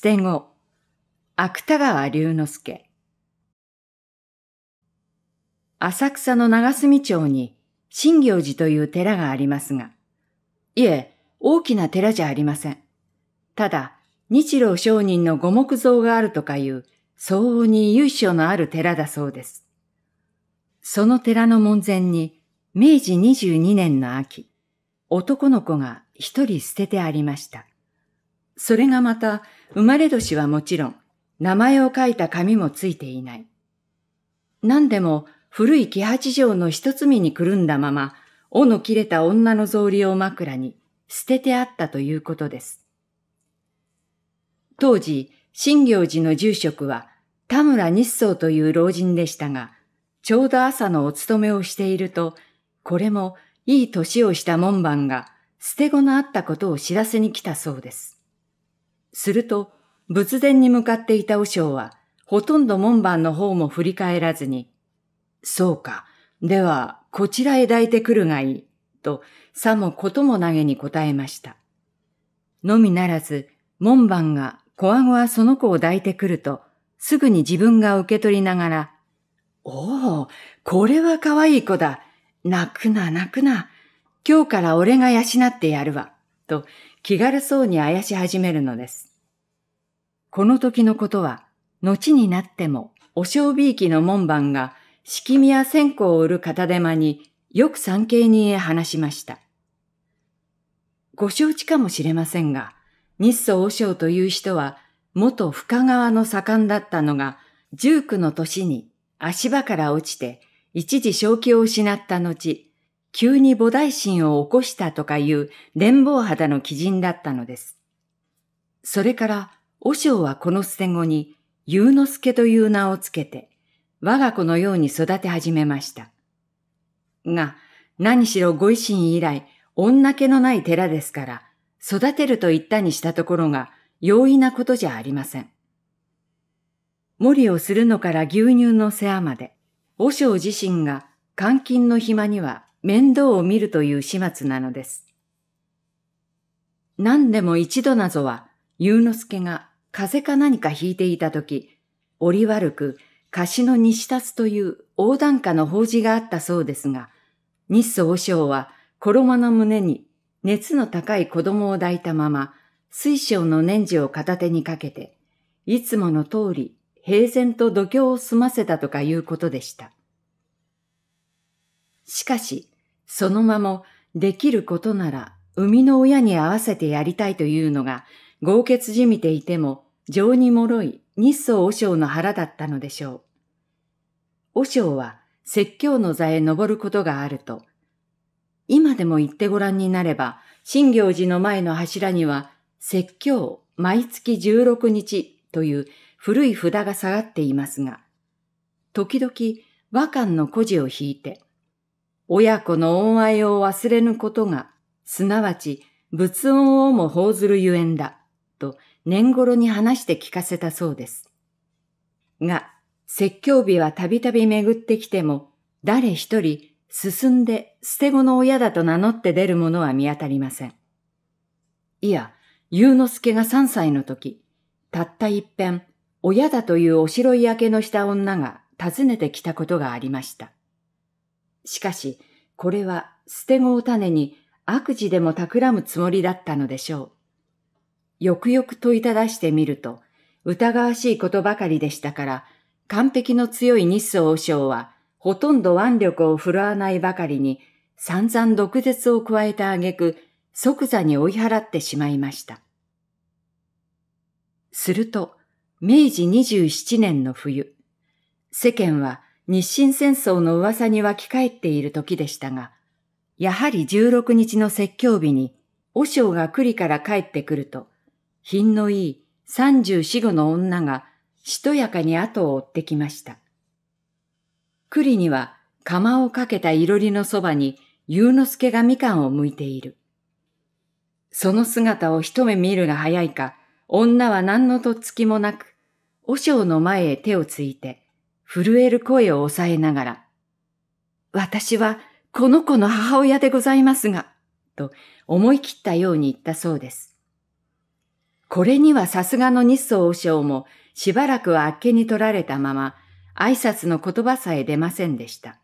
捨て子、芥川龍之介。浅草の長住町に新行寺という寺がありますが、いえ、大きな寺じゃありません。ただ、日露商人の五木像があるとかいう相応に由緒のある寺だそうです。その寺の門前に明治22年の秋、男の子が一人捨ててありました。それがまた、生まれ年はもちろん、名前を書いた紙もついていない。何でも、古い木八条の一つ目にくるんだまま、尾の切れた女の草履を枕に捨ててあったということです。当時、新行寺の住職は田村日宗という老人でしたが、ちょうど朝のお勤めをしていると、これもいい年をした門番が捨て子のあったことを知らせに来たそうです。すると、仏前に向かっていた和尚は、ほとんど門番の方も振り返らずに、そうか、では、こちらへ抱いてくるがいい、と、さもことも投げに答えました。のみならず、門番がこわごわその子を抱いてくると、すぐに自分が受け取りながら、おお、これは可愛い子だ。泣くな、泣くな。今日から俺が養ってやるわ。と、気軽そうに怪し始めるのです。この時のことは、後になっても、お正美域の門番が、敷みや線香を売る片手間によく参詣人へ話しました。ご承知かもしれませんが、日宋和尚という人は、元深川の盛んだったのが、19の年に足場から落ちて、一時正気を失った後、急に菩提心を起こしたとかいう伝法肌の基人だったのです。それから、和尚はこの捨て子に、祐之助という名をつけて、我が子のように育て始めました。が、何しろご維新以来、女気のない寺ですから、育てると言ったにしたところが容易なことじゃありません。森をするのから牛乳の世話まで、和尚自身が監禁の暇には面倒を見るという始末なのです。何でも一度なぞは、祐之助が風邪か何か引いていたとき、折悪く、貸しの西達という横断下の法事があったそうですが、日祖和尚は衣の胸に熱の高い子供を抱いたまま、水晶の年次を片手にかけて、いつもの通り平然と度胸を済ませたとかいうことでした。しかし、そのままできることなら生みの親に合わせてやりたいというのが豪傑じみていても情に脆い日宋和尚の腹だったのでしょう。和尚は説教の座へ登ることがあると、今でも行ってご覧になれば、新行寺の前の柱には、説教毎月16日という古い札が下がっていますが、時々和漢の古事を引いて、親子の恩愛を忘れぬことが、すなわち仏恩をも報ずるゆえんだ、と年頃に話して聞かせたそうです。が、説教日はたびたび巡ってきても、誰一人進んで捨て子の親だと名乗って出る者は見当たりません。いや、祐之助が三歳の時、たった一遍、親だというおしろい明けのした女が訪ねてきたことがありました。しかし、これは捨て子を種に悪事でも企むつもりだったのでしょう。よくよく問いただしてみると、疑わしいことばかりでしたから、完璧の強い日宋和尚は、ほとんど腕力を振るわないばかりに、散々毒舌を加えた挙句、即座に追い払ってしまいました。すると、明治27年の冬、世間は日清戦争の噂に湧き返っている時でしたが、やはり16日の説教日に、和尚が栗から帰ってくると、品のいい34五の女がしとやかに後を追ってきました。栗には釜をかけたいろりのそばに祐之助がみかんを剥いている。その姿を一目見るが早いか、女は何のとっつきもなく、和尚の前へ手をついて、震える声を抑えながら、私はこの子の母親でございますが、と思い切ったように言ったそうです。これにはさすがの日宋和尚もしばらくはあっけに取られたまま挨拶の言葉さえ出ませんでした。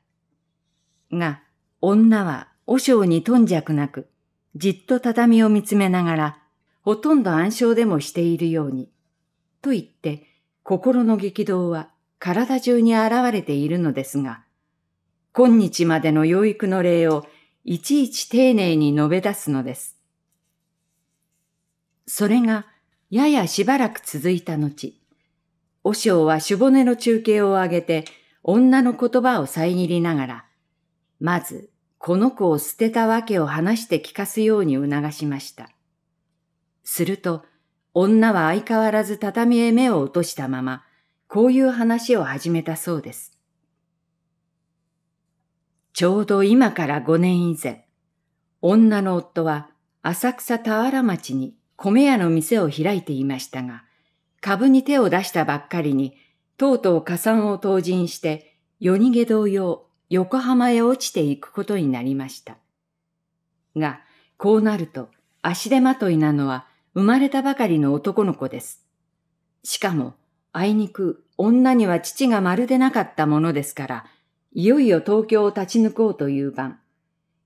が、女は和尚に頓着なく、じっと畳を見つめながら、ほとんど暗唱でもしているように、と言って心の激動は体中に現れているのですが、今日までの養育の例をいちいち丁寧に述べ出すのです。それがややしばらく続いた後、和尚はしゅぼねの中継を上げて女の言葉を遮りながら、まずこの子を捨てたわけを話して聞かすように促しました。すると、女は相変わらず畳へ目を落としたまま、こういう話を始めたそうです。ちょうど今から5年以前、女の夫は浅草田原町に米屋の店を開いていましたが、株に手を出したばっかりに、とうとう加算を投人して、夜逃げ同様、横浜へ落ちていくことになりました。が、こうなると、足手まといなのは生まれたばかりの男の子です。しかも、あいにく女には父がまるでなかったものですから、いよいよ東京を立ち抜こうという晩、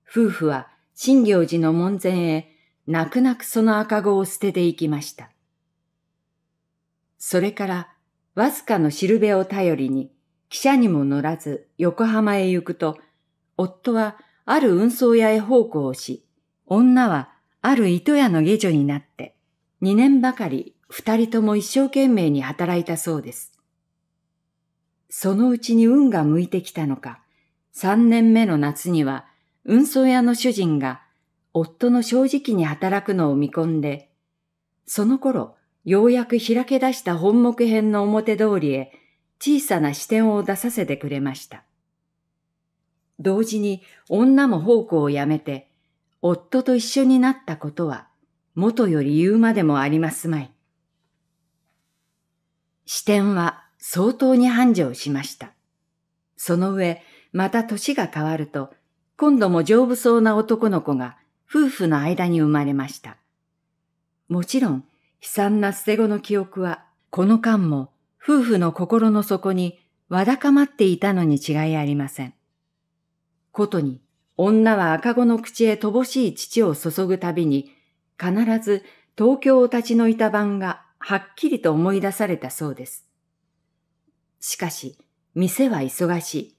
夫婦は新行寺の門前へ、泣く泣くその赤子を捨てていきました。それから、わずかのしるべを頼りに、汽車にも乗らず横浜へ行くと、夫はある運送屋へ奉公し、女はある糸屋の下女になって、二年ばかり二人とも一生懸命に働いたそうです。そのうちに運が向いてきたのか、三年目の夏には、運送屋の主人が、夫の正直に働くのを見込んで、その頃、ようやく開け出した本木編の表通りへ、小さな視点を出させてくれました。同時に女も奉公をやめて、夫と一緒になったことは、元より言うまでもありますまい。視点は相当に繁盛しました。その上、また年が変わると、今度も丈夫そうな男の子が夫婦の間に生まれました。もちろん、悲惨な捨て子の記憶は、この間も夫婦の心の底にわだかまっていたのに違いありません。ことに、女は赤子の口へ乏しい乳を注ぐたびに、必ず東京を立ち退いた晩がはっきりと思い出されたそうです。しかし、店は忙しい。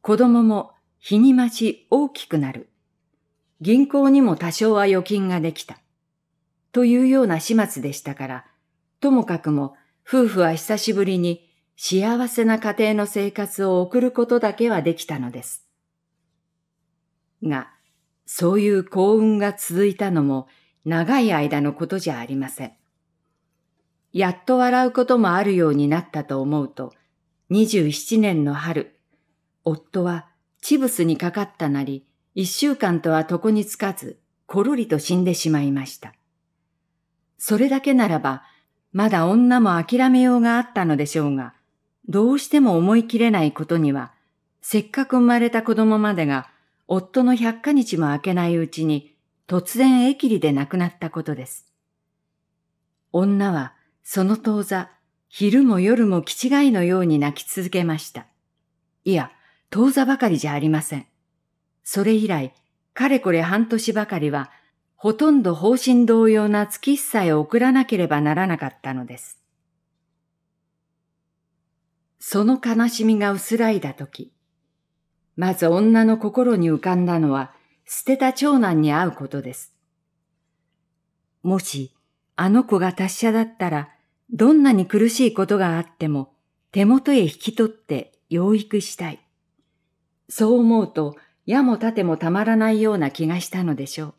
子供も日に増し大きくなる。銀行にも多少は預金ができた。というような始末でしたから、ともかくも夫婦は久しぶりに幸せな家庭の生活を送ることだけはできたのです。が、そういう幸運が続いたのも長い間のことじゃありません。やっと笑うこともあるようになったと思うと、27年の春、夫はチブスにかかったなり、一週間とは床につかず、ころりと死んでしまいました。それだけならば、まだ女も諦めようがあったのでしょうが、どうしても思い切れないことには、せっかく生まれた子供までが、夫の百科日も明けないうちに、突然駅里で亡くなったことです。女は、その当座、昼も夜も気違いのように泣き続けました。いや、当座ばかりじゃありません。それ以来、かれこれ半年ばかりは、ほとんど方針同様な月一切送らなければならなかったのです。その悲しみが薄らいだとき、まず女の心に浮かんだのは、捨てた長男に会うことです。もし、あの子が達者だったら、どんなに苦しいことがあっても手元へ引き取って養育したい。そう思うと矢も盾もたまらないような気がしたのでしょう。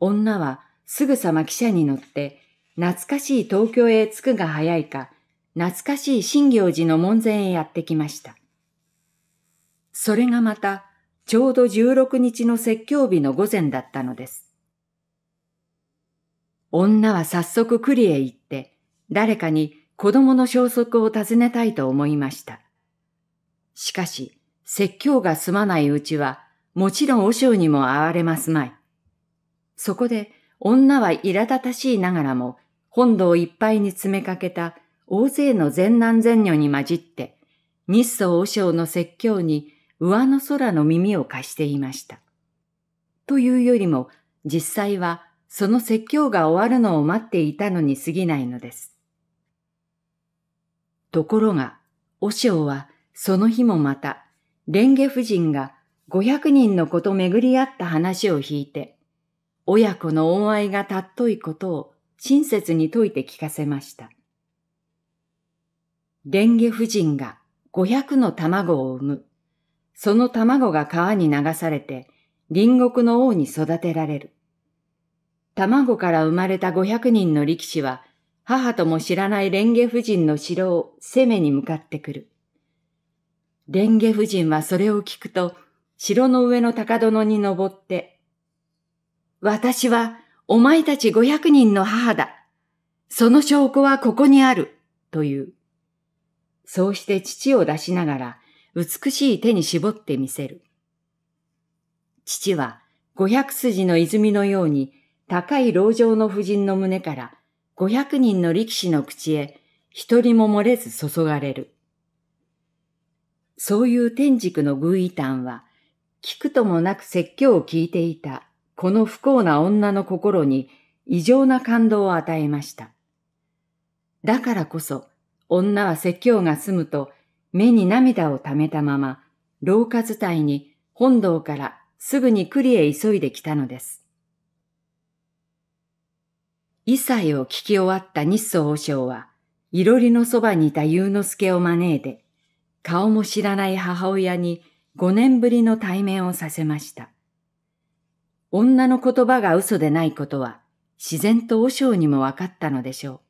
女はすぐさま汽車に乗って懐かしい東京へ着くが早いか懐かしい新行寺の門前へやってきました。それがまたちょうど16日の説教日の午前だったのです。女は早速栗へ行っ誰かに子供の消息を尋ねたいと思いました。しかし、説教が済まないうちは、もちろん和尚にも会われますまい。そこで、女は苛立たしいながらも、本堂いっぱいに詰めかけた大勢の善男善女に混じって、日宋和尚の説教に上の空の耳を貸していました。というよりも、実際はその説教が終わるのを待っていたのに過ぎないのです。ところが、和尚はその日もまた、蓮華夫人が500人の子と巡り合った話を引いて、親子の恩愛がたっといことを親切に説いて聞かせました。蓮華夫人が500の卵を産む。その卵が川に流されて、隣国の王に育てられる。卵から生まれた500人の力士は、母とも知らないレンゲ夫人の城を攻めに向かってくる。レンゲ夫人はそれを聞くと、城の上の高殿に登って、私はお前たち五百人の母だ。その証拠はここにある。という。そうして父を出しながら、美しい手に絞ってみせる。父は、五百筋の泉のように、高い牢城の夫人の胸から、500人の力士の口へ一人も漏れず注がれる。そういう天竺のイタ端は、聞くともなく説教を聞いていた、この不幸な女の心に異常な感動を与えました。だからこそ、女は説教が済むと、目に涙をためたまま、廊下伝いに本堂からすぐに栗へ急いできたのです。一切を聞き終わった日宗和尚は、いろりのそばにいた祐之助を招いて、顔も知らない母親に5年ぶりの対面をさせました。女の言葉が嘘でないことは、自然と和尚にも分かったのでしょう。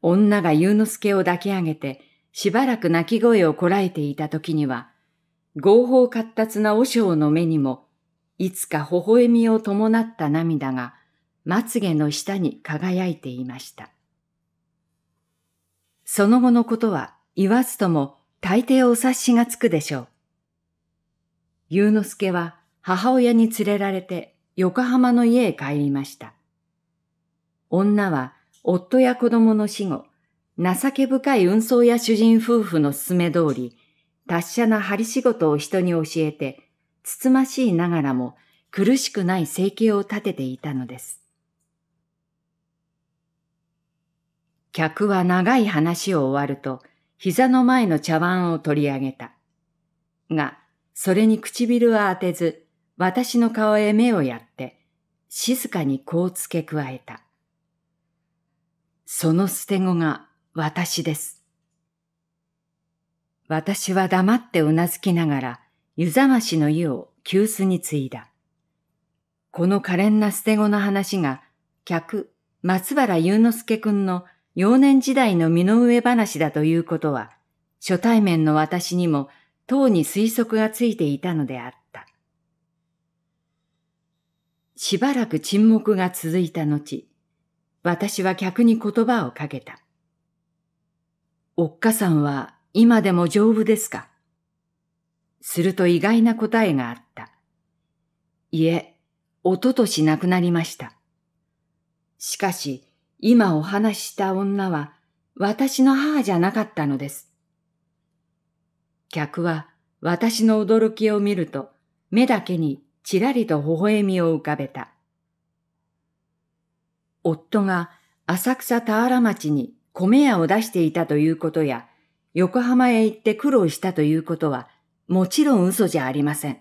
女が祐之助を抱き上げて、しばらく泣き声をこらえていた時には、合法活達な和尚の目にも、いつか微笑みを伴った涙がまつげの下に輝いていました。その後のことは言わずとも大抵お察しがつくでしょう。祐之介は母親に連れられて横浜の家へ帰りました。女は夫や子供の死後、情け深い運送や主人夫婦の勧め通り、達者な針仕事を人に教えて、つつましいながらも苦しくない生計を立てていたのです。客は長い話を終わると、膝の前の茶碗を取り上げた。が、それに唇は当てず、私の顔へ目をやって、静かにこう付け加えた。その捨て子が私です。私は黙ってうなずきながら、湯ざましの湯を急須に継いだ。この可憐な捨て子の話が、客、松原祐之介くんの幼年時代の身の上話だということは、初対面の私にも、とうに推測がついていたのであった。しばらく沈黙が続いた後、私は客に言葉をかけた。おっかさんは今でも丈夫ですかすると意外な答えがあった。いえ、おととし亡くなりました。しかし、今お話しした女は私の母じゃなかったのです。客は私の驚きを見ると目だけにちらりと微笑みを浮かべた。夫が浅草田原町に米屋を出していたということや、横浜へ行って苦労したということは、もちろん嘘じゃありません。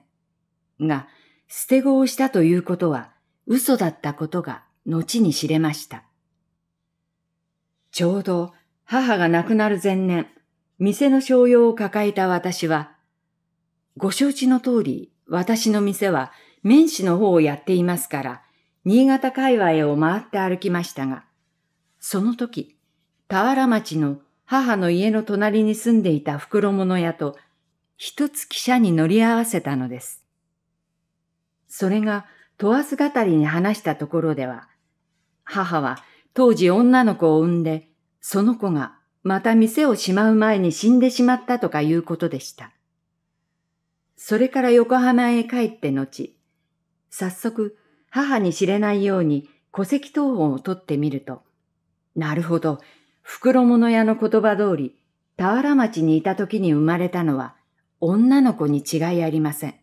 が、捨て子をしたということは、嘘だったことが後に知れました。ちょうど母が亡くなる前年、店の商用を抱えた私は、ご承知の通り、私の店は面子の方をやっていますから、新潟界隈を回って歩きましたが、その時、田原町の母の家の隣に住んでいた袋物屋と、一つ汽車に乗り合わせたのです。それが問わず語りに話したところでは、母は当時女の子を産んで、その子がまた店をしまう前に死んでしまったとかいうことでした。それから横浜へ帰って後、早速母に知れないように戸籍謄本を取ってみると、なるほど、袋物屋の言葉通り、田原町にいた時に生まれたのは女の子に違いありません。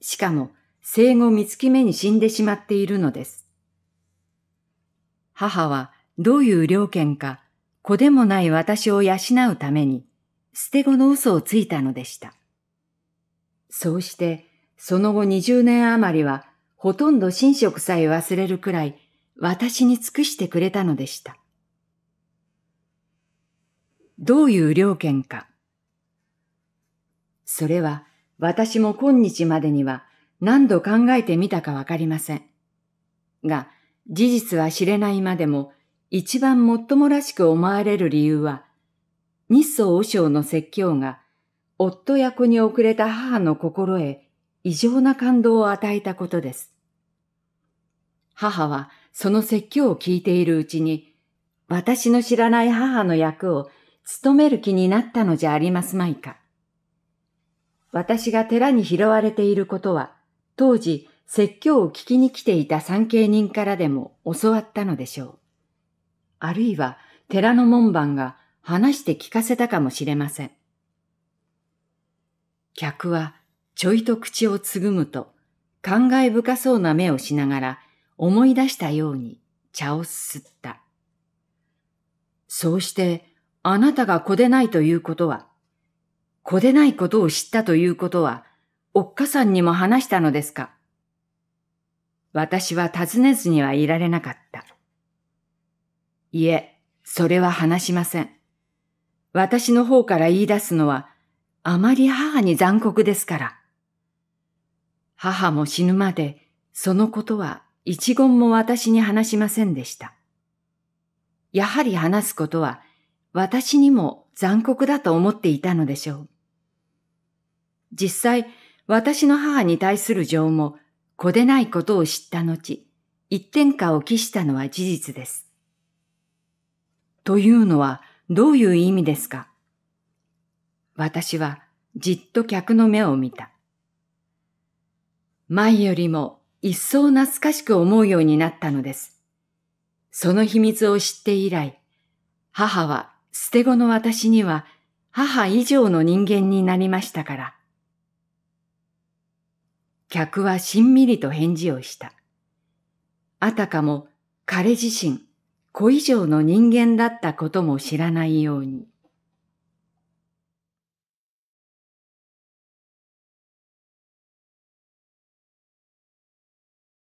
しかも生後三月目に死んでしまっているのです。母はどういう良犬か子でもない私を養うために捨て子の嘘をついたのでした。そうしてその後二十年余りはほとんど寝食さえ忘れるくらい私に尽くしてくれたのでした。どういう良犬か。それは私も今日までには何度考えてみたかわかりません。が、事実は知れないまでも一番もっともらしく思われる理由は、日宋和尚の説教が夫役に遅れた母の心へ異常な感動を与えたことです。母はその説教を聞いているうちに、私の知らない母の役を務める気になったのじゃありますまいか。私が寺に拾われていることは、当時説教を聞きに来ていた参詣人からでも教わったのでしょう。あるいは寺の門番が話して聞かせたかもしれません。客はちょいと口をつぐむと、感慨深そうな目をしながら思い出したように茶をすすった。そうしてあなたが子でないということは、子でないことを知ったということは、おっかさんにも話したのですか私は尋ねずにはいられなかった。いえ、それは話しません。私の方から言い出すのは、あまり母に残酷ですから。母も死ぬまで、そのことは一言も私に話しませんでした。やはり話すことは、私にも残酷だと思っていたのでしょう。実際、私の母に対する情も子でないことを知った後、一点下を期したのは事実です。というのはどういう意味ですか私はじっと客の目を見た。前よりも一層懐かしく思うようになったのです。その秘密を知って以来、母は捨て子の私には母以上の人間になりましたから。客はしんみりと返事をした。あたかも彼自身、子以上の人間だったことも知らないように。